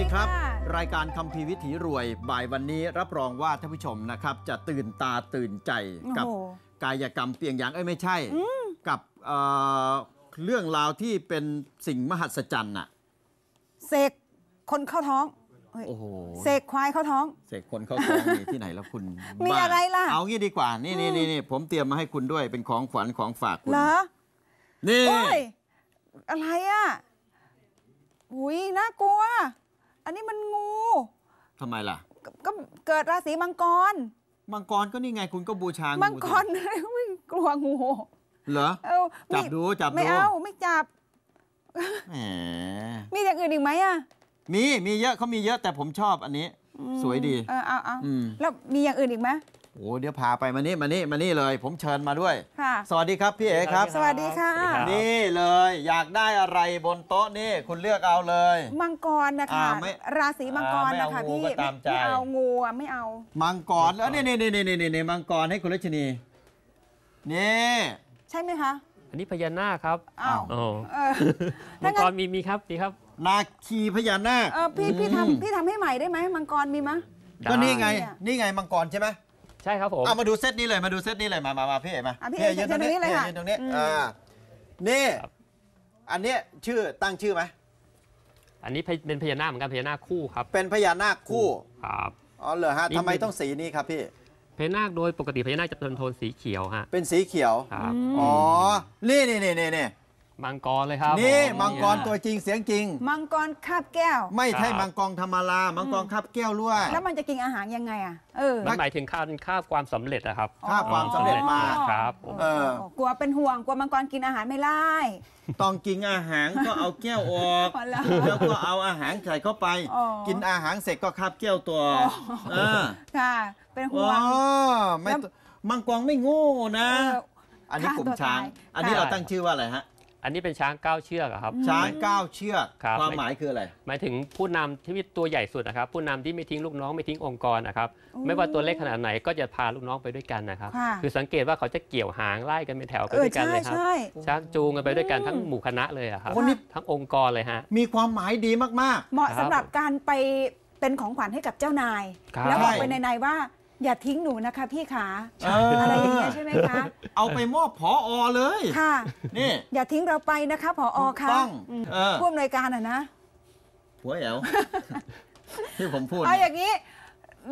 ดีครับรายการคำพีวิถีรวยบ่ายวันนี้รับรองว่าท่านผู้ชมนะครับจะตื่นตาตื่นใจกับกายกรรมเปียงยางเอ้ยไม่ใช่กับเเรื่องราวที่เป็นสิ่งมหัศจรรย์น่ะเสกคนเข้าท้องโอ้โหเสกควายเข้าท้องเสกคนเข้าท้องมีที่ไหนแล้วคุณมีอะไรล่ะเอางี้ดีกว่านี่นี่นี่ผมเตรียมมาให้คุณด้วยเป็นของขวัญของฝากคุณเหรอนี่อะไรอ่ะอุ้ยน่ากลัวอันนี้มันงู ทำไมล่ะ ก็เกิดราศีมังกร มังกรก็นี่ไงคุณก็บูชางู มังกรไม่กลัวงู เหรอจับดูจับดู ไม่เอาไม่จับมีอย่างอื่นอีกไหมอ่ะมีมีเยอะเขามีเยอะแต่ผมชอบอันนี้ สวยดี เออเอาเอาแล้วมีอย่างอื่นอีกไหมโอ้เดี๋ยวพาไปมานี่มานี่มานี่เลยผมเชิญมาด้วยสวัสดีครับพี่เอ๋ครับสวัสดีค่ะ นี่เลย อยากได้อะไรบนโต๊ะนี่ คุณเลือกเอาเลยมังกรนะคะ ราศีมังกรนะคะพี่ไม่เอางูอ่ะไม่เอามังกรแล้วนี่นี่นี่นี่นี่นี่มังกรให้คุณรัชนีนี่ใช่ไหมคะอันนี้พญานาคครับอ้าวมังกรมีมีครับมีครับ นาคีพญานาคเออพี่พี่ทำพี่ทำให้ใหม่ได้ไหมมังกรมีไหมยก็นี่ไงนี่ไงมังกรใช่ไหมใช่ครับผมเอามาดูเซตนี้เลยมาดูเซตนี้เลยมามามาพี่เอ๋มาพี่เอ๋ยืนตรงนี้เลยค่ะพี่ยืนตรงนี้อ่านี่อันนี้ชื่อตั้งชื่อไหมอันนี้เป็นพญานาคเหมือนกันพญานาคคู่ครับ เป็นพญานาคคู่ ครับ อ๋อ เหรอฮะทำไมต้องสีนี้ครับพี่พญานาคโดยปกติพญานาคจะเป็นโทนสีเขียวฮะ เป็นสีเขียวครับ อ๋อ นี่นี่นี่นี่มังกรเลยครับ นี่ มังกรตัวจริงเสียงจริง มังกรคาบแก้ว ไม่ใช่มังกรธรรมรา มังกรคาบแก้วด้วยแล้วมันจะกินอาหารยังไงอ่ะเออมันหมายถึงคาบคาบความสำเร็จนะครับคาบความสำเร็จมาครับเออกลัวเป็นห่วงกลัว มังกรกินอาหารไม่ได้ต้องกินอาหารก็เอาแก้วออกแล้วก็เอาอาหารใส่เข้าไป กินอาหารเสร็จก็คาบแก้วตัวเออค่ะ เป็นห่วงไม่มังกรไม่โง่นะออันนี้กลุ่มช้าง อันนี้เราตั้งชื่อว่าอะไรฮะอันนี้เป็นช้างเก้าเชือกครับช้างเก้าเชือกคความหมายคืออะไรหมายถึงผู้นำที่มีตัวใหญ่สุดนะครับผู้นำที่ไม่ทิ้งลูกน้อง ไม่ทิ้งองค์กรนะครับ ไม่ว่าตัวเล็กขนาดไหนก็จะพาลูกน้องไปด้วยกันนะครับคือสังเกตว่าเขาจะเกี่ยวหางไล่กันเป็นแถวไปด้วยกันเลยครับใช่ช้างจูงกันไปด้วยกันทั้งหมู่คณะเลยอะครับทั้งองค์กรเลยฮะมีความหมายดีมากๆ เหมาะสำสำหรับการไปเป็นของขวัญให้กับเจ้านาย แล้วบอกไปในในๆว่าอย่าทิ้งหนูนะคะ พี่ขาอะไรอย่างเงี้ยใช่ไหมคะ เอาไปมอบผอเลย ค่ะ นี่อย่าทิ้งเราไปนะคะผออค่ะต้องเออผู้อำนวยการอ่ะนะ หัวแอวที่ผมพูดเอาอย่างนี้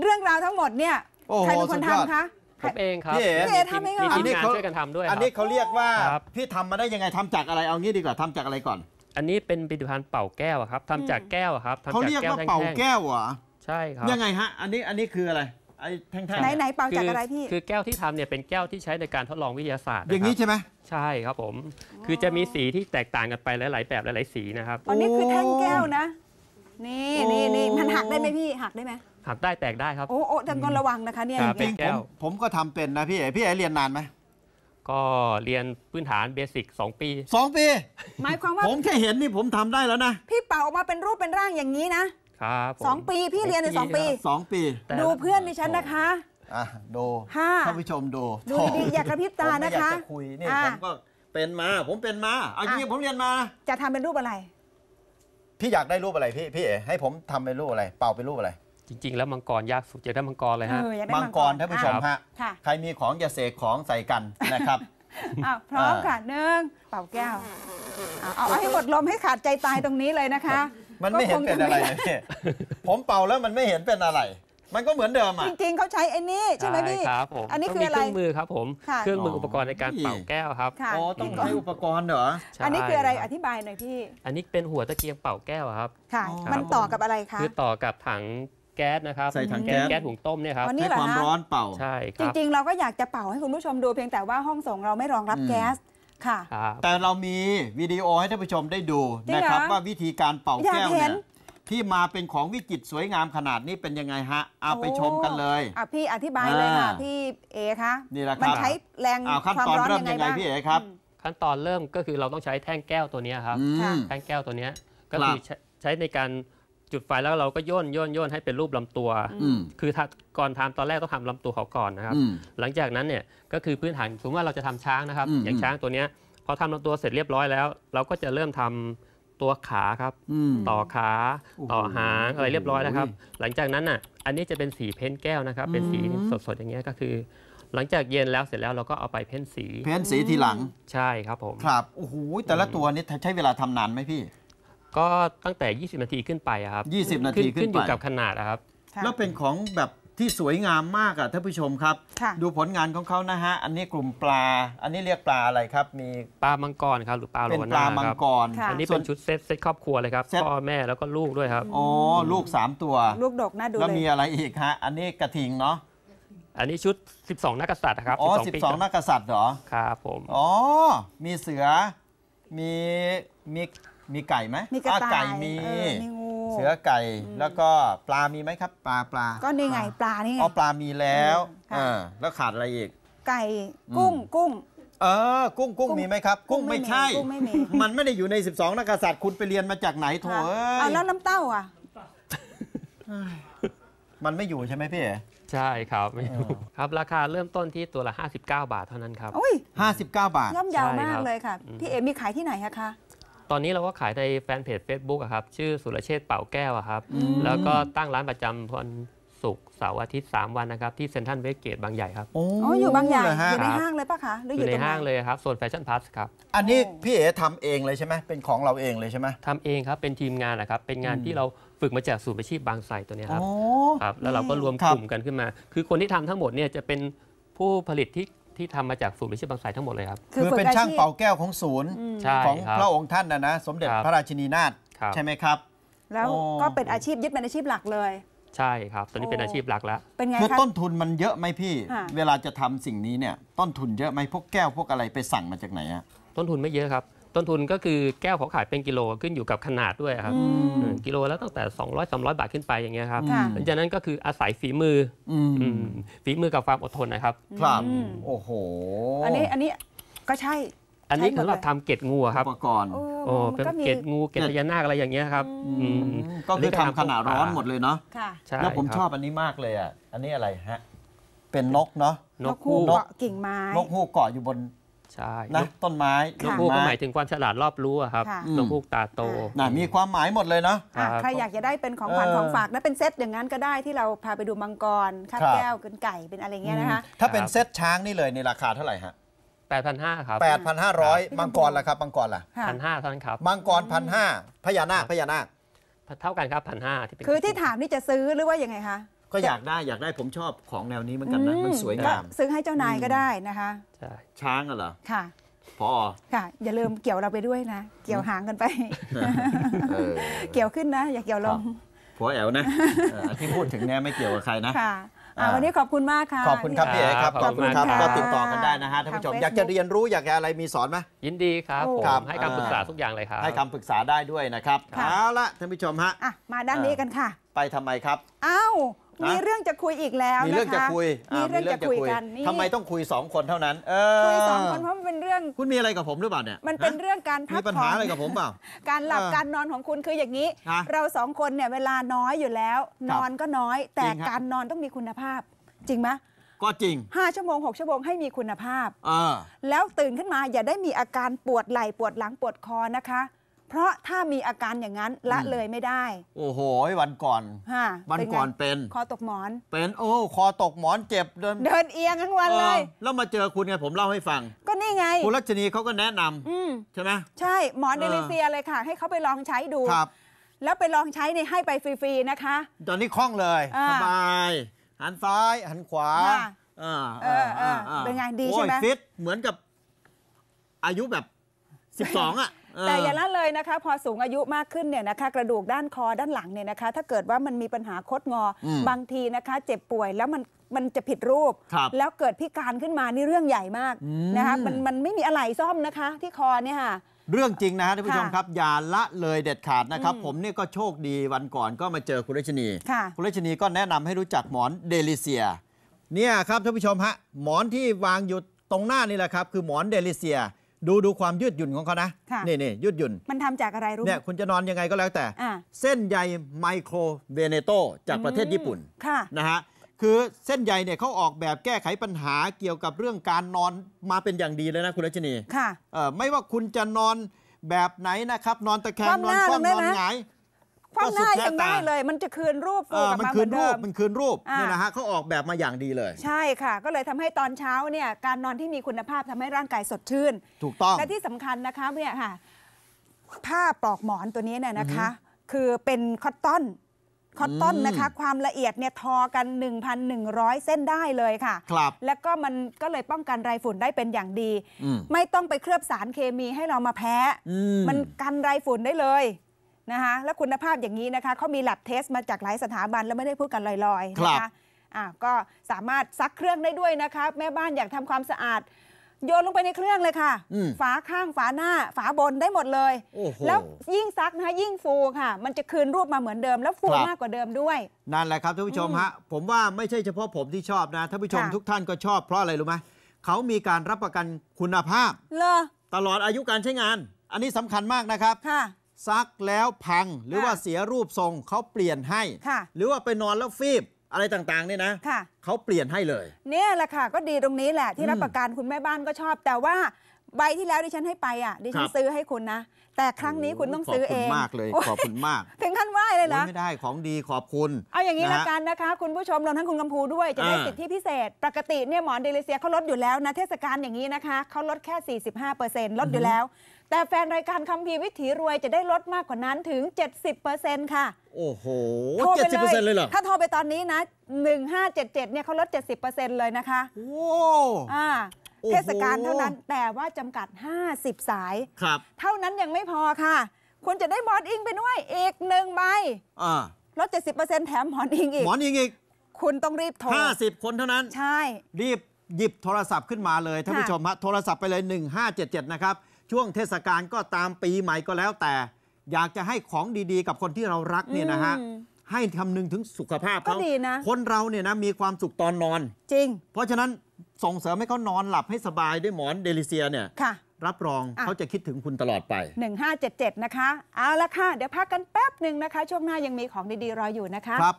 เรื่องราวทั้งหมดเนี่ยใครเป็นคนทำคะผมเองครับพี่เอ๋พี่เอ๋ทำเองเหรอมีทีมงานช่วยกันทำด้วย อันนี้เขาเรียกว่าพี่ทำมาได้ยังไงทำจากอะไร เอางี้ดีกว่าทำจากอะไรก่อน อันนี้เป็นผลิตภัณฑ์เป่าแก้วครับทำจากแก้วครับเขาเรียกว่าเป่าแก้วเหรอ ใช่ครับ ยังไงฮะอันนี้อันนี้คืออะไรไอ้แท่งๆไหนไหนเปล่าจากอะไรพี่ คือแก้วที่ทำเนี่ยเป็นแก้วที่ใช้ในการทดลองวิทยาศาสตร์อย่างนี้ใช่ไหมใช่ครับผมคือจะมีสีที่แตกต่างกันไปหลายๆแบบหลายๆสีนะครับอันนี้คือแท่งแก้วนะนี่นี่นี่มันหักได้ไหมพี่หักได้ไหมหักได้แตกได้ครับ โอ้โอ้แต่ก็ระวังนะคะเนี่ยเป็งแก้วผมก็ทำเป็นนะพี่เอ๋พี่เอ๋เรียนนานไหมก็เรียนพื้นฐานเบสิก2ปี 2 ปีหมายความว่าผมแค่เห็นนี่ผมทำได้แล้วนะพี่เป่าออกมาเป็นรูปเป็นร่างอย่างนี้นะครับสองปีพี่เรียนในสองปีสองปีดูเพื่อนดิฉันนะคะอ่ะดูค่ะท่านผู้ชมดูดูดีอย่ากระพริบตานะอยาคะคุยนี่ผมก็เป็นมาผมเป็นมาเอาจราง้ผมเรียนมา จะทำเป็นรูปอะไร พี่อยากได้รูปอะไรพี่พี่เอ๋ให้ผมทำเป็นรูปอะไร เป่าเป็นรูปอะไร จริง ๆ แล้วมังกรยากสุดจะได้มังกรเลยฮะมังกรท่านผู้ชมฮะใครมีของอย่าเสกของใส่กันนะครับอ้าวพร้อมค่ะหนึ่งเป่าแก้วเอาเอาให้หมดลมให้ขาดใจตายตรงนี้เลยนะคะมันไม่เห็นเป็นอะไรเลยี่ผมเป่าแล้วมันไม่เห็นเป็นอะไร มันก็เหมือนเดิมอ่ะ จริงๆเขาใช้ไอ้นี่ใช่ไหมพี่ครับผมอันนี้คืออะไรเครื่องมือครับผม เครื่องมืออุปกรณ์ในการเป่าแก้วครับ อ๋อต้องใช้อุปกรณ์เหรอ อันนี้คืออะไรอธิบายหน่อยพี่ อันนี้เป็นหัวตะเกียงเป่าแก้วครับ ค่ะ มันต่อกับอะไรคะคือต่อกับถังแก๊สนะครับใส่ถังแก๊สแก๊สถุงต้มเนี่ยครับให้ความร้อนเป่า ใช่ครับ จริงๆ เราก็อยากจะเป่าให้คุณผู้ชมดูเพียงแต่ว่าห้องส่งเราไม่รองรับแก๊สค่ะแต่เรามีวิดีโอให้ท่านผู้ชมได้ดูนะครับ ว่าวิธีการเป่าแก้วเนี่ยที่มาเป็นของวิจิตสวยงามขนาดนี้เป็นยังไงฮะ เอาไปชมกันเลยอ่ะพี่อธิบายเลยค่ะ พี่เอคะนี่แหละครับมันใช้แรงขั้นตอนเริ่มยังไงพี่เอครับขั้นตอนเริ่มก็คือเราต้องใช้แท่งแก้วตัวนี้ครับแท่งแก้วตัวนี้ก็คือใช้ในการจุดไฟแล้วเราก็ย่นย่นย่นให้เป็นรูปลำตัวคือก่อนทำตอนแรกต้องทำลำตัวเขาก่อนนะครับหลังจากนั้นเนี่ยก็คือพื้นฐานสมมติว่าเราจะทำช้างนะครับอย่างช้างตัวเนี้ยพอทำลำตัวเสร็จเรียบร้อยแล้ว เราก็จะเริ่มทำตัวขาครับ ต่อขาต่อหางอะไรเรียบร้อยนะครับหลังจากนั้นอ่ะอันนี้จะเป็นสีเพ้นแก้วนะครับเป็นสีสดๆอย่างเงี้ยก็คือ หลังจากเย็นแล้วเสร็จแล้วเราก็เอาไปเพ้นสี เพ้นสีทีหลังใช่ครับผมครับโอ้โหแต่ละตัวนี้ใช้เวลาทำนานไหมพี่ก็ตั้งแต่ 20 นาทีขึ้นไปครับ 20 นาทีขึ้นอยู่กับขนาดครับแล้วเป็นของแบบที่สวยงามมากอะท่านผู้ชมครับ ดูผลงานของเขานะฮะอันนี้กลุ่มปลา อันนี้เรียกปลาอะไรครับมีปลามังกรครับหรือปลาโลนาเป็นปลามังกร อันนี้เป็นชุดเซตเซตครอบครัวเลยครับพ่อแม่แล้วก็ลูกด้วยครับอ๋อลูก 3 ตัวลูกดกน่าดูเลยแล้วมีอะไรอีกฮะอันนี้กระทิงเนาะอันนี้ชุด 12 นักษัตริย์ครับอ๋อ12นักกษัตริย์เหรอครับผมอ๋อมีเสือ มีมีมีไก่ไหมมีกระต่ายไก่มี เสือไก่ แล้วก็ปลามีไหมครับปลาปลา ก็นี่ไงปลา นี่ไงอ๋อปลามีแล้วอ่าแล้วขาดอะไรอีก ไก่ กุ้ง กุ้ง เออ กุ้ง กุ้งมีไหมครับ กุ้งไม่ใช่ มันไม่ได้อยู่ใน 12นักกษัตริย์คุณไปเรียนมาจากไหนโถเอ้เอาแล้วน้ำเต้าอ่ะ มันไม่อยู่ใช่ไหมพี่ใช่ครับไม่อยู่ครับราคาเริ่มต้นที่ตัวละ 59 บาทเท่านั้นครับอุ้ย59 บาทย่อมยาวมากเลยค่ะ พี่เอ๋มีขายที่ไหนคะตอนนี้เราก็ขายในแฟนเพจ Facebook ครับชื่อสุรเชษเป่าแก้วครับแล้วก็ตั้งร้านประจำวันศุกร์เสาร์อาทิตย์ 3 วันนะครับ ที่เซ็นทรัลเวสเกตบางใหญ่ครับอ๋ออยู่บางใหญ่เอฮะยู่ในห้างเลยปะคะหรืออยู่ยู่ในห้างเลยครับโซนแฟชั่นพลสครับ อันนี้พี่เอ๋ทำเองเลยใช่ไหมเป็นของเราเองเลยใช่ไหมทำเองครับ เป็นทีมงานนะครับเป็นงานที่เราฝึกมาจากศูนย์อาชีพบางไทรตัวเนี้ยครับครับแล้วเราก็รวมกลุ่มกันขึ้นมา คือคนที่ทำทั้งหมดเนี่ยจะเป็นผู้ผลิตที่ที่ทำมาจากสูตรวิชาบางสายทั้งหมดเลยครับ คือเป็นช่างเป่าแก้วของศูนย์ ของรพระองค์ท่านนะนะสมเด็จพระราชินีนาถใช่ไหมครับ แล้วก็เป็นอาชีพยึดเป็นอาชีพหลักเลย ใช่ครับตอนนี้เป็นอาชีพหลักแล้วเป็นไงคือะต้นทุนมันเยอะไหมพี่ เวลาจะทำสิ่งนี้เนี่ยต้นทุนเยอะไหมพวกแก้วพวกอะไรไปสั่งมาจากไหนอะต้นทุนไม่เยอะครับต้นทุนก็คือ แก้วเขาขายเป็นกิโลขึ้นอยู่กับขนาดด้วยครับกิโลแล้วตั้งแต่200 300บาทขึ้นไปอย่างเงี้ยครับหลังจากนั้นก็คืออาศัยฝีมืออฝีมือกับความอดทนนะครับครับโอ้โหอันนี้อันนี้ก็ใช่ อันนี้สำหรับทำเกล็ดงูครับอุปกรณ์โอ้เป็นเกล็ดงูเกล็ดพญานาคอะไรอย่างเงี้ยครับก็คือทำขนาดร้อนหมดเลยเนาะ่แล้วผมชอบอันนี้มากเลยอ่ะอันนี้อะไรฮะเป็นนกเนาะนกฮูกกิ่งไม้นกฮูกเกาะอยู่บนใช่นะต้นไมู้กพูกก็หมายถึงความฉลาดรอบรู้ครับูกพูกตาโตน่ะมีความหมายหมดเลยนะใครอยากจะได้เป็นของขวัญของฝากนะเป็นเซตอย่างนั้นก็ได้ที่เราพาไปดูมังกรข้าวแก้วกินไก่เป็นอะไรเงี้ยนะคะถ้าเป็นเซตช้างนี่เลยในราคาเท่าไหร่ฮะ8,500ครับ8,500มังกรล่ะครับมังกรล่ะพันห้าท่านครับมังกรพันห้าพญานาคพญานาคเท่ากันครับพันห้าที่เป็นคือที่ถามนี่จะซื้อหรือว่ายังไงคะก็อยากได้อยากได้ผมชอบของแนวนี้เหมือนกันนะมันสวยงามซื้อให้เจ้านายก็ได้นะคะช้างเหรอค่ะ พอ ค่ะ อย่าลืมเกี่ยวเราไปด้วยนะ เกี่ยวหางกันไป เกี่ยวขึ้นนะ อย่าเกี่ยวลงผัวแอวนะที่พูดถึงแน่ไม่เกี่ยวกับใครนะวันนี้ขอบคุณมากค่ะ ขอบคุณครับพี่เอ๋ครับขอบคุณครับก็ติดต่อกันได้นะฮะท่านผู้ชมอยากจะเรียนรู้อยากอะไรมีสอนไหมยินดีครับผมให้คำปรึกษาทุกอย่างเลยครับให้คำปรึกษาได้ด้วยนะครับเอาละท่านผู้ชมฮะมาด้านนี้กันค่ะ ไปทำไมครับอ้าวมีเรื่องจะคุยอีกแล้วนะะคมีเรื่องจะคุย มีเรื่องจะคุยกันทำไมต้องคุยสองคนเท่านั้น คุยสองคนเพราะมันเป็นเรื่อง คุณมีอะไรกับผมหรือเปล่าเนี่ย มันเป็นเรื่องการพักผ่อนมีปัญหาอะไรกับผมเปล่า การหลับการนอนของคุณคืออย่างนี้ เราสองคนเนี่ยเวลาน้อยอยู่แล้ว นอนก็น้อย แต่การนอนต้องมีคุณภาพ จริงไหมก็จริง 5 ชั่วโมง6ชั่วโมงให้มีคุณภาพแล้วตื่นขึ้นมาอย่าได้มีอาการปวดไหล่ปวดหลังปวดคอนะคะเพราะถ้ามีอาการอย่างนั้นละเลยไม่ได้ โอ้โหวันก่อน่วันก่อนเป็น คอตกหมอน เป็น โอ้คอตกหมอนเจ็บเดิน เดินเอียงทั้งวันเลยแล้วมาเจอคุณไงผมเล่าให้ฟัง ก็นี่ไง คุณรัชนีเขาก็แนะนำใช่ไหม ใช่หมอนเดลิเซียเลยค่ะ ให้เขาไปลองใช้ดู ครับ แล้วไปลองใช้ในให้ไปฟรีๆนะคะ ตอนนี้คล่องเลยสบายหันซ้ายหันขวาเป็นไงดีใช่ไหมฟิตเหมือนกับอายุแบบ12อ่ะแต่อย่าละเลยนะคะพอสูงอายุมากขึ้นเนี่ยนะคะ กระดูกด้านคอด้านหลังเนี่ยนะคะถ้าเกิดว่ามันมีปัญหาคดงอ บางทีนะคะ เจ็บป่วยแล้วมันมันจะผิดรูป แล้วเกิดพิการขึ้นมา นี่เรื่องใหญ่มากนะคะมันมันไม่มีอะไรซ่อมนะคะ ที่คอเนี่ยค่ะ เรื่องจริงนะฮะท่านผู้ชมครับอย่าละเลยเด็ดขาดนะครับผมนี่ก็โชคดีวันก่อนก็มาเจอคุณรัชนี คุณรัชนีก็แนะนำให้รู้จักหมอนเดลิเซีย เนี่ยครับท่านผู้ชมฮะหมอนที่วางอยู่ตรงหน้านี่แหละครับคือหมอนเดลิเซียดูดูความยืดหยุ่นของเขานะะนี่นี่ยืดหยุ่น มันทำจากอะไรรู้เนี่ยคุณจะนอนยังไงก็แล้วแต่ เส้นใยไมโครเวเนโตจากประเทศญี่ปุ่นค่ะนะฮะ คือเส้นใยเนี่ยเขาออกแบบแก้ไขปัญหาเกี่ยวกับเรื่องการนอนมาเป็นอย่างดีเลยนะ คุณรัชนี ค่ะไม่ว่าคุณจะนอนแบบไหนนะครับ นอนตะแคง นอน คว่ำนอนหงายคว่ำหน้ายังได้เลย มันจะคืนรูปฟูกลับมาเหมือนเดิมมันคืนรูปนี่นะฮะเขาออกแบบมาอย่างดีเลย ใช่ค่ะ ก็เลยทำให้ตอนเช้าเนี่ย การนอนที่มีคุณภาพทำให้ร่างกายสดชื่น ถูกต้องและที่สำคัญนะคะเนี่ยค่ะ ผ้าปลอกหมอนตัวนี้เนี่ยนะคะ คือเป็นคอตตอนคอตตอนนะคะ ความละเอียดเนี่ยทอกัน 1,100 เส้นได้เลยค่ะ ครับ แล้วก็มันก็เลยป้องกันไรฝุ่นได้เป็นอย่างดี ไม่ต้องไปเคลือบสารเคมีให้เรามาแพ้ มันกันไรฝุ่นได้เลยนะคะและคุณภาพอย่างนี้นะคะเขามีแลบเทสมาจากหลายสถาบันแล้วไม่ได้พูดกันลอยๆนะคะอ่าก็สามารถซักเครื่องได้ด้วยนะคะ แม่บ้านอยากทำความสะอาด โยนลงไปในเครื่องเลยค่ะฝาข้างฝาหน้า ฝาบนได้หมดเลย แล้วยิ่งซักนะคะยิ่งฟูค่ะ มันจะคืนรูปมาเหมือนเดิม แล้วฟูมากกว่าเดิมด้วยนั่นแหละครับท่านผู้ชมฮะผมว่าไม่ใช่เฉพาะผมที่ชอบนะท่านผู้ชมทุกท่านก็ชอบเพราะอะไรรู้ไหมเขามีการรับประกันคุณภาพตลอดอายุการใช้งาน อันนี้สำคัญมากนะครับซักแล้วพังหรือว่าเสียรูปทรงเขาเปลี่ยนให้ หรือว่าไปนอนแล้วฟีบอะไรต่างๆเนี่ยนะะเขาเปลี่ยนให้เลย เนี่ยแหละค่ะก็ดีตรงนี้แหละที่รับประกันคุณแม่บ้านก็ชอบแต่ว่าใบที่แล้วดิฉันให้ไปอ่ะดิฉันซื้อให้คุณนะ แต่ครั้งนี้คุณต้องซื้อเอง ขอบคุณมากเลย ขอบคุณมากถึงขั้นไหวเลยนะไม่ได้ของดีขอบคุณ เอาอย่างนี้ละกันนะคะ คุณผู้ชมรวมทั้งคุณกำพูด้วยจะได้สิทธิพิเศษ ปกติเนี่ยหมอนเดลิเซียเขาลดอยู่แล้วนะเทศกาลอย่างนี้นะคะเขาลดแค่45%ลดอยู่แล้วแต่แฟนรายการคำพีวิถีรวยจะได้ลดมากกว่านั้นถึง 70%ค่ะ โอ้โหโทรไปเลยเลยเหรอ ถ้าโทรไปตอนนี้นะ 1577เนี่ยเขาลด 70%เลยนะคะโอ้อ่าเทศกาลเท่านั้นแต่ว่าจำกัด 50 สายครับ เท่านั้นยังไม่พอค่ะ คุณจะได้หมอนอิงไปด้วยอีกหนึ่งใบลด 70%แถมหมอนอิงอีกหมอนอิงอีก คุณต้องรีบโทร 50 คนเท่านั้น ใช่ รีบหยิบโทรศัพท์ขึ้นมาเลยท่านผู้ชมฮะโทรศัพท์ไปเลย 1577นะครับช่วงเทศกาลก็ตามปีใหม่ก็แล้วแต่อยากจะให้ของดีๆ กับคนที่เรารักเนี่ยนะฮะให้คำนึงถึงสุขภาพเขานะคนเราเนี่ยนะมีความสุขตอนนอน จริง เพราะฉะนั้นส่งเสริมให้เขานอนหลับให้สบายด้วยหมอนเดลิเซียเนี่ยค่ะ รับรองเขาจะคิดถึงคุณตลอดไป 1577 นะคะ เอาละค่ะ เดี๋ยวพักกันแป๊บหนึ่งนะคะ ช่วงหน้ายังมีของดีๆรออยู่นะคะครับ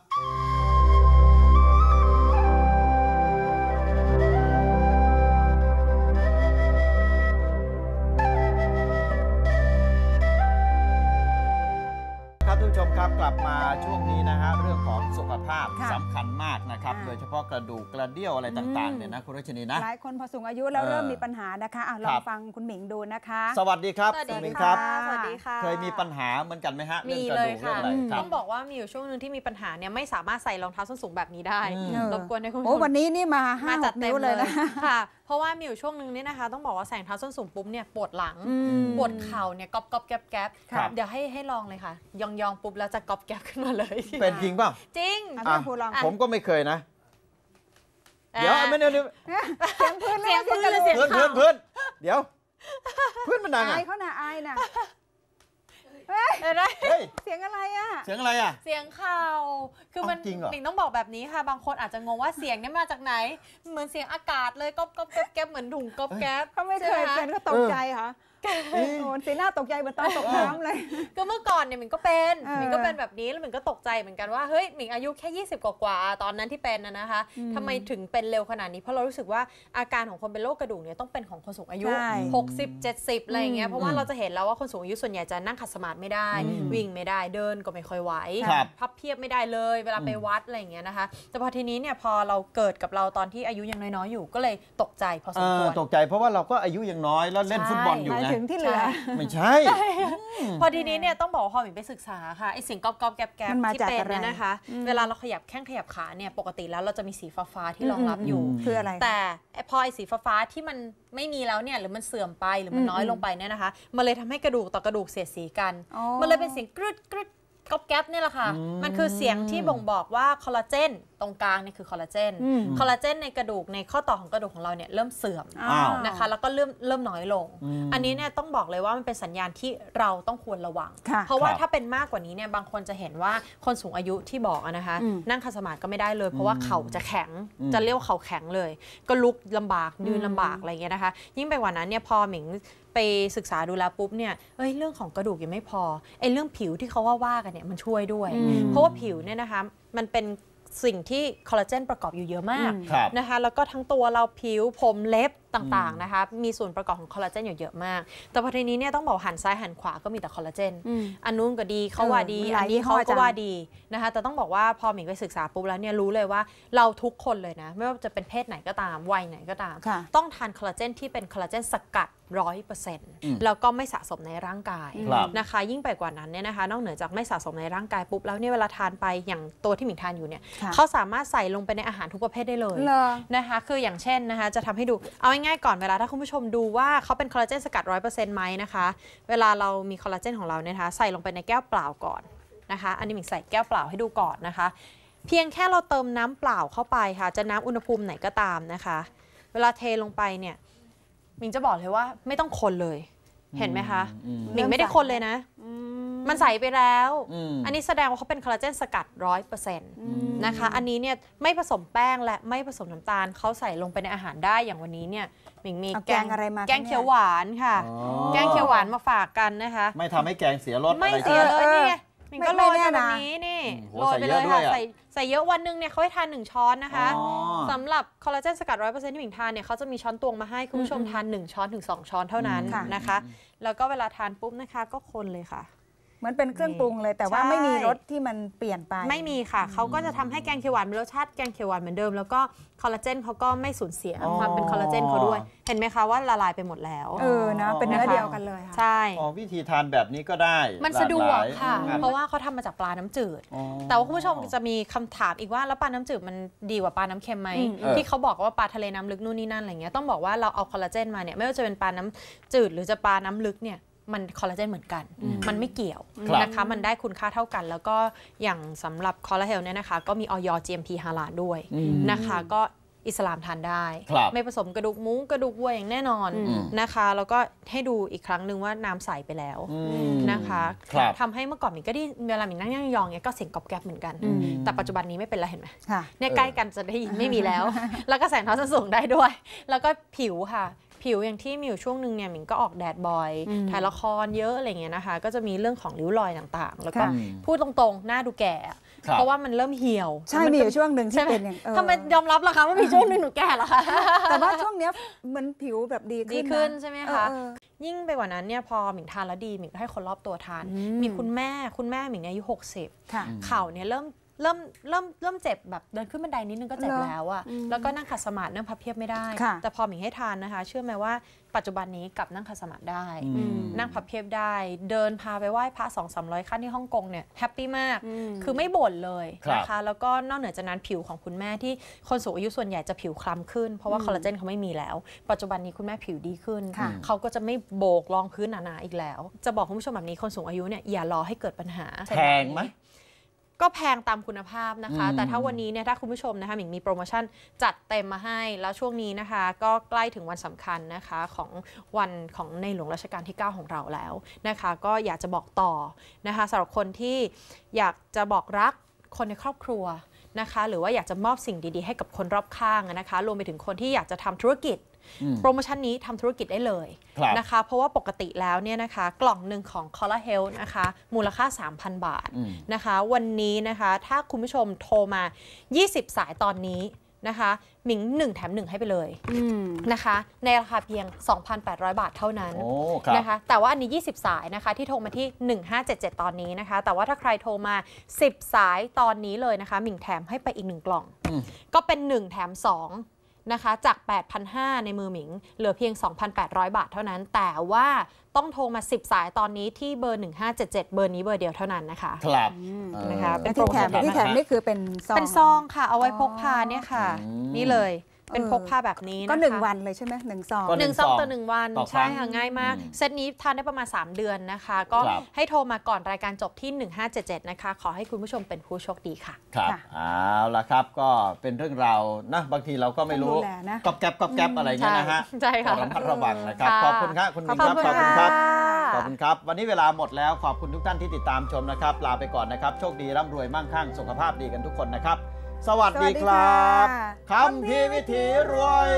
ครับกลับมาช่วงนี้นะฮะเรื่องของสุขภาพสำสำคัญมากนะครับโดยเฉพาะกระดูกกระเดี่ยวอะไรต่างๆเนี่ยนะคุณรัชนีนะหลายคนพอสูงอายุ แล้วเเริ่มมีปัญหานะคะอ่ะลองฟังคุณหมิงดูนะคะ สวัสดีครับสวัสดีค่ะรับสวัสดีค่ะเคยมีปัญหาเหมือนกันไหมฮะมีเลยค่ะต้องบอกว่ามีอยู่ช่วงหนึ่งที่มีปัญหาเนี่ยไม่สามารถใส่รองเท้าส้นสูงแบบนี้ได้รบกวนให้คุณผู้ชโอ้มวันนี้นี่มาห้ามาจัดเต็มเลยยนะค่ะเพราะว่ามีอยู่ช่วงนึงนี่นะคะต้องบอกว่าแสงเท้าส้นสูงปุ๊บเนี่ยปวดหลังปวดเข่าเนี่ยก๊อบก๊อบแก๊บแก๊บเดี๋ยวให้ให้ลองเลยค่ะยองยองปุ๊บแล้วจะก๊อบแก๊บขึ้นมาเลย เป็นจริงเปล่าจริงผมก็ไม่เคยนะ เดี๋ยวไม่เนี่ยเสียงพือนเสียงพื่อนเสียงพือนเพื่อนเดี๋ยวเพื่อนมันดังอ่ะอเขาหนาอหยนะเฮ้ยเเสียงอะไรอ่ะ เสียงอะไรอ่ะ เสียงเข่าคือมันหนิงต้องบอกแบบนี้ ค่ะ บางคนอาจจะงงว่าเสียงนี่มาจากไหน เหมือนเสียงอากาศเลย ก๊อบก๊อบแก๊บแก๊บ เหมือนถุงก๊อบแก๊บเขาไม่เคยเป็นก็ตกใจค่ะโอนสีหน้าตกใจเหมือนตอนตกน้ำเลยก็เมื่อก่อนเนี่ยหมิงก็เป็นหมิงก็เป็นแบบนี้แล้วหมิงก็ตกใจเหมือนกันว่าเฮ้ยหมิงอายุแค่ 20 กว่าตอนนั้นที่เป็นนะนะคะทำไมถึงเป็นเร็วขนาดนี้ เพราะเรารู้สึกว่าอาการของคนเป็นโรคกระดูกเนี่ยต้องเป็นของคนสูงอายุ 60 70อะไรอย่างเงี้ยเพราะว่าเราจะเห็นแล้วว่าคนสูงอายุส่วนใหญ่จะนั่งขัดสมาธิไม่ได้ วิ่งไม่ได้เดินก็ไม่ค่อยไหวพับเพียบไม่ได้เลยเวลาไปวัดอะไรอย่างเงี้ยนะคะแต่พอทีนี้เนี่ยพอเราเกิดกับเราตอนที่อายุยังน้อยๆอยู่ก็เลยตกใจพอสมควรตกใจเพราะว่าเราก็อายุยังน้อยแล้วเล่นฟุตบอลอยู่ถึงที่เหลือไม่ใช่ พอทีนี้เนี่ยต้องบอกพอหมิไปศึกษาค่ะไอเสียงกรอบกรอบแกรบแกบที่เป็นเนี่ยนะคะ เวลาเราขยับแข้งขยับขาเนี่ยปกติแล้วเราจะมีสีฟ้าฟ้าที่รองรับอยู่คืออะไร แต่พอไอสีฟ้าฟ้าที่มันไม่มีแล้วเนี่ยหรือมันเสื่อมไปหรือมันน้อยลงไปเนี่ยนะคะมันเลยทำให้กระดูกต่อกระดูกเสียสีกันมันเลยเป็นเสียงกรึดกรึดก๊อบแก๊บเนี่ยแหละค่ะ มันคือเสียงที่บ่งบอกว่าคอลลาเจนรงกลางนี่คือคอลลาเจน คอลลาเจนในกระดูกในข้อต่อของกระดูกของเราเนี่ยเริ่มเสื่อมนะคะแล้วก็เริ่มเริ่มน้อยลง อันนี้เนี่ยต้องบอกเลยว่ามันเป็นสัญญาณที่เราต้องควรระวัง เพราะว่าถ้าเป็นมากกว่านี้เนี่ยบางคนจะเห็นว่าคนสูงอายุที่บอกนะคะนั่งคัสมาดก็ไม่ได้เลย เพราะว่าเข่าจะแข็งจะเรียกวเข่าแข็งเลยก็ลุกลำบากยืนลำบากอะไรเงี้ยนะคะยิ่งไปกว่านั้นเนี่ยพอหมิงไปศึกษาดูแลปุ๊บเนี่ยเอ้ยเรื่องของกระดูกยังไม่พอไอ้เรื่องผิวที่เขาว่าว่ากันเนี่ยมันช่วยด้วยเพราะว่าผิวเนี่ยนะคะมันเป็นสิ่งที่คอลลาเจนประกอบอยู่เยอะมากนะคะแล้วก็ทั้งตัวเราผิวผมเล็บต่างๆนะคะมีส่วนประกอบของคอลลาเจนอยู่เยอะมาก แต่พอทีนี้เนี่ยต้องบอกหันซ้ายหันขวา ก็มีแต่คอลลาเจนอันนู้นก็ดีเขาว่าดี อันนี้เขาก็ว่าดีนะคะแต่ต้องบอกว่าพอหมิงไปศึกษาปุ๊บแล้วเนี่ยรู้เลยว่าเราทุกคนเลยนะ ไม่ว่าจะเป็นเพศไหนก็ตาม วัยไหนก็ตามต้องทานคอลลาเจนที่เป็นคอลลาเจนสกัดร้อยเปอร์เซ็นต์แล้วก็ไม่สะสมในร่างกายนะคะ ยิ่งไปกว่านั้นเนี่ยนะคะนอกเหนือจากไม่สะสมในร่างกายปุ๊บแล้วเนี่ยเวลาทานไปอย่างตัวที่หมิงทานอยู่เนี่ยเขาสามารถใส่ลงไปในอาหารทุกประเภทได้เลย นะคะ คืออย่างเช่นนะคะจะทำให้ดูเอาง่ายๆก่อนเวลาถ้าคุณผู้ชมดูว่าเขาเป็นคอลลาเจนสกัดร้อยเปอร์เซ็นต์ไหมนะคะเวลาเรามีคอลลาเจนของเราเนี่ยนะคะใส่ลงไปในแก้วเปล่าก่อนนะคะ อันนี้หมิงใส่แก้วเปล่าให้ดูก่อนนะคะ เพียงแค่เราเติมน้ำเปล่าเข้าไปค่ะ จะน้ำอุณหภูมิไหนก็ตามนะคะ เวลาเทลงไปเนี่ยมิงจะบอกเลยว่าไม่ต้องคนเลย เห็นไหมคะมิงไม่ได้คนเลยนะมันใสไปแล้วอันนี้แสดงว่าเขาเป็นคอลลาเจนสกัดร้อยเปอร์เซ็นต์นะคะอันนี้เนี่ยไม่ผสมแป้งและไม่ผสมน้ำตาลเขาใส่ลงไปในอาหารได้อย่างวันนี้เนี่ยมิงมีแกงอะไรมา แกงเขียวหวานค่ะ แกงเขียวหวานมาฝากกันนะคะไม่ทำให้แกงเสียรสไม่เสียเลยนี่ไงมันก็โรยไปแบบนี้นี่โรยไปเลยค่ะใส่ใส่เยอะวันนึงเนี่ยเขาให้ทานหนึ่งช้อนนะคะสำหรับคอลลาเจนสกัดร้อยเปอร์เซ็นต์ที่หมิงทานเนี่ยเขาจะมีช้อนตวงมาให้คุณผู้ชมทานหนึ่งช้อน ถึงสองช้อนเท่านั้นนะคะ แล้วก็เวลาทานปุ๊บนะคะก็คนเลยค่ะมันเป็นเครื่องปรุงเลย แต่ว่าไม่มีรสที่มันเปลี่ยนไป ไม่มีค่ะเขาก็จะทำให้แกงเขียวหวานมีรสชาติแกงเขียวหวานเหมือนเดิมแล้วก็คอลลาเจนเขาก็ไม่สูญเสียความเป็นคอลลาเจนเขาด้วย เห็นไหมคะว่าละลายไปหมดแล้ว เออนะ เป็นเนื้อเดียวกันเลยค่ะใช่วิธีทานแบบนี้ก็ได้ มันสะดวกค่ะ เพราะว่าเขาทำมาจากปลาน้ำจืด แต่ว่าคุณผู้ชมจะมีคำถามอีกว่าแล้วปลาน้ำจืดมันดีกว่าปลาน้ำเค็มไหมที่เขาบอกว่าปลาทะเลน้ำลึกนู่นนี่นั่นอะไรเงี้ยต้องบอกว่าเราเอาคอลลาเจนมาเนี่ยไม่ว่าจะเป็นปลาน้ำจืดหรือจะปลาน้ำลึกเนี่ยมันคอลลาเจนเหมือนกัน มันไม่เกี่ยวนะคะ มันได้คุณค่าเท่ากัน แล้วก็อย่างสำหรับคอลลาเจนเนี่ยนะคะ ก็มีออย GMP ฮาลาด้วยนะคะ ก็อิสลามทานได้ ไม่ผสมกระดูกุมูกระดูกวัวอย่างแน่นอนนะคะ แล้วก็ให้ดูอีกครั้งหนึ่งว่าน้ำใสไปแล้วนะคะทำให้เมื่อก่อนมิก็ได้เวลามินนั่งย่างยองเนี่ยก็เสียงกรอบแกรบเหมือนกัน แต่ปัจจุบันนี้ไม่เป็นแล้วเห็นไหมในใกล้กันจะได้ยินไม่มีแล้ว แล้วก็แสงท้อจสูงได้ด้วย แล้วก็ผิวค่ะผิวอย่างที่มีอยู่ช่วงหนึ่งเนี่ยหมิงก็ออกแดดบ่อยถ่ายละครเยอะอะไรเงี้ยนะคะ ก็จะมีเรื่องของริ้วรอยต่างๆแล้วก็พูดตรงๆหน้าดูแก่เพราะว่ามันเริ่มเหี่ยวใช่มีอยู่ช่วงหนึ่งที่เป็นอย่างทำไมยอมรับล่ะคะว่ามีช่วงหนึ่งหนูแก่ล่ะคะแต่ว่าช่วงเนี้ยมันผิวแบบดีขึ้นดีขึ้นใช่ไหมคะยิ่งไปกว่านั้นเนี่ยพอหมิงทานแล้วดีหมิงให้คนรอบตัวทานมีคุณแม่คุณแม่หมิงอายุหกสิบเข่าเนี่ยเริ่มเริ่มเริ่มเริ่มเจ็บแบบเดินขึ้นบันไดนิดนึงก็เจ็บแล้วอะแล้วก็นั่งขัดสมาธินั่งพับเพียบไม่ได้ แต่พอหมิงให้ทานนะคะ เชื่อไหมว่าปัจจุบันนี้กับนั่งขัดสมาธิได้ นั่งพับเพียบได้ เดินพาไปไหว้พระสองสามร้อยขั้นที่ฮ่องกงเนี่ยแฮปปี้มาก คือไม่บ่นเลยนะคะแล้วก็นอกเหนือจากนั้นผิวของคุณแม่ที่คนสูงอายุส่วนใหญ่จะผิวคล้ำขึ้นเพราะว่าคอลลาเจนเขาไม่มีแล้วปัจจุบันนี้คุณแม่ผิวดีขึ้นเขาก็จะไม่โบกรองพื้นหนาๆอีกแล้ว จะบอกคุณผู้ชมแบบนี้คนสูงอายุเนี่ยอย่ารอให้เกิดปัญหาแพงไหมก็แพงตามคุณภาพนะคะ แต่ถ้าวันนี้เนี่ยถ้าคุณผู้ชมนะคะหมิงมีโปรโมชั่นจัดเต็มมาให้ แล้วช่วงนี้นะคะ ก็ใกล้ถึงวันสำคัญนะคะของวันของในหลวงรัชกาลที่ 9 ของเราแล้วนะคะก็อยากจะบอกต่อนะคะสำหรับคนที่อยากจะบอกรักคนในครอบครัวนะคะ หรือว่าอยากจะมอบสิ่งดี ๆให้กับคนรอบข้างนะคะรวมไปถึงคนที่อยากจะทำธุรกิจโปรโมชั่นนี้ทำธุรกิจได้เลยนะคะ เพราะว่าปกติแล้วเนี่ยนะคะ กล่องหนึ่งของคอลลาเฮลนะคะมูลค่า 3,000 บาทนะคะ วันนี้นะคะ ถ้าคุณผู้ชมโทรมา 20 สายตอนนี้นะคะหมิง 1 แถม 1 ให้ไปเลยนะคะในราคาเพียง 2,800 บาทเท่านั้นนะคะแต่ว่าอันนี้ 20 สายนะคะ ที่โทรมาที่ 1577 ตอนนี้นะคะ แต่ว่าถ้าใครโทรมา 10 สายตอนนี้เลยนะคะหมิงแถมให้ไปอีก 1 กล่อง ก็เป็น 1 แถม 2นะคะจาก 8,500ในมือหมิง เหลือเพียง 2,800 บาทเท่านั้น แต่ว่าต้องโทรมา10สายตอนนี้ที่เบอร์ 1577 เบอร์นี้เบอร์เดียวเท่านั้นนะคะ ครับ นะคะที่แถมที่แถมนี่คือเป็นซอง เป็นซองค่ะ เอาไว้พกพาเนี่ยค่ะ นี่เลยเป็นพกพาแบบนี้นะคะก็ 1 วันเลยใช่ไหมหนึ่งซองหนึ่งซองต่อหนึ่งวัน ใช่ค่ะง่ายมากเซตนี้ทานได้ประมาณ 3 เดือนนะคะ ก็ให้โทรมาก่อนรายการจบที่ 1577นะคะขอให้คุณผู้ชมเป็นผู้โชคดีค่ะ ครับเอาละครับก็เป็นเรื่องเรานะบางทีเราก็ไม่รู้กอบแกบกอบแกบอะไรเงี้ยนะฮะใช่ค่ะระมัดระวังนะครับ ขอบคุณครับคุณิงครับขอบคุณครับขอบคุณครับวันนี้เวลาหมดแล้วขอบคุณทุกท่านที่ติดตามชมนะครับลาไปก่อนนะครับ โชคดีร่ำรวยมั่งคั่งสุขภาพดีกันทุกคนนะครับสวัสดีครับคำพีวิถีรวย